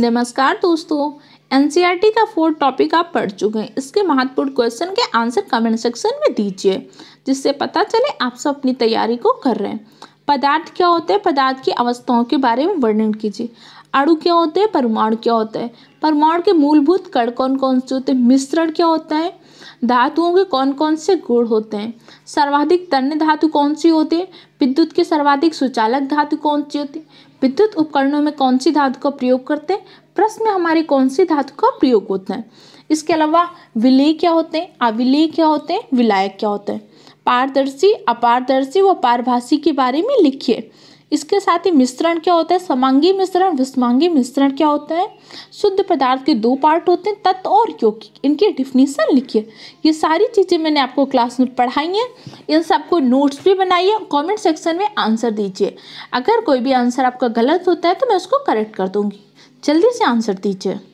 नमस्कार दोस्तों NCERT e का फोर्थ टॉपिक आप पढ़ चुके हैं इसके महत्वपूर्ण क्वेश्चन के आंसर कमेंट सेक्शन में दीजिए जिससे पता चले आप सब अपनी तैयारी को कर रहे हैं पदार्थ क्या होते हैं पदार्थ की अवस्थाओं के बारे में वर्णन कीजिए अड़ु क्या होते हैं परमाणु क्या होता है परमाणु के मूलभूत कण कौन कौन से होते हैं मिश्रण क्या होता है धातुओं के कौन कौन से गुण होते हैं सर्वाधिक तन्य धातु कौन सी होती है विद्युत के सर्वाधिक सुचालक धातु कौन सी होती है विद्युत उपकरणों में कौन सी धातु का प्रयोग करते हैं प्रश्न में हमारे कौन सी धातु का प्रयोग होता है इसके अलावा विलेय क्या होते हैं अविलेय क्या होते हैं विलायक क्या होते हैं पारदर्शी अपारदर्शी व पारभाषी के बारे में लिखिए इसके साथ ही मिश्रण क्या होता है समांगी मिश्रण विस्मांगी मिश्रण क्या होता है शुद्ध पदार्थ के दो पार्ट होते हैं तत्व और यौगिक इनकी डिफिनीसन लिखिए ये सारी चीज़ें मैंने आपको क्लास में पढ़ाई हैं इन सबको नोट्स भी बनाइए कमेंट सेक्शन में आंसर दीजिए अगर कोई भी आंसर आपका गलत होता है तो मैं उसको करेक्ट कर दूँगी जल्दी से आंसर दीजिए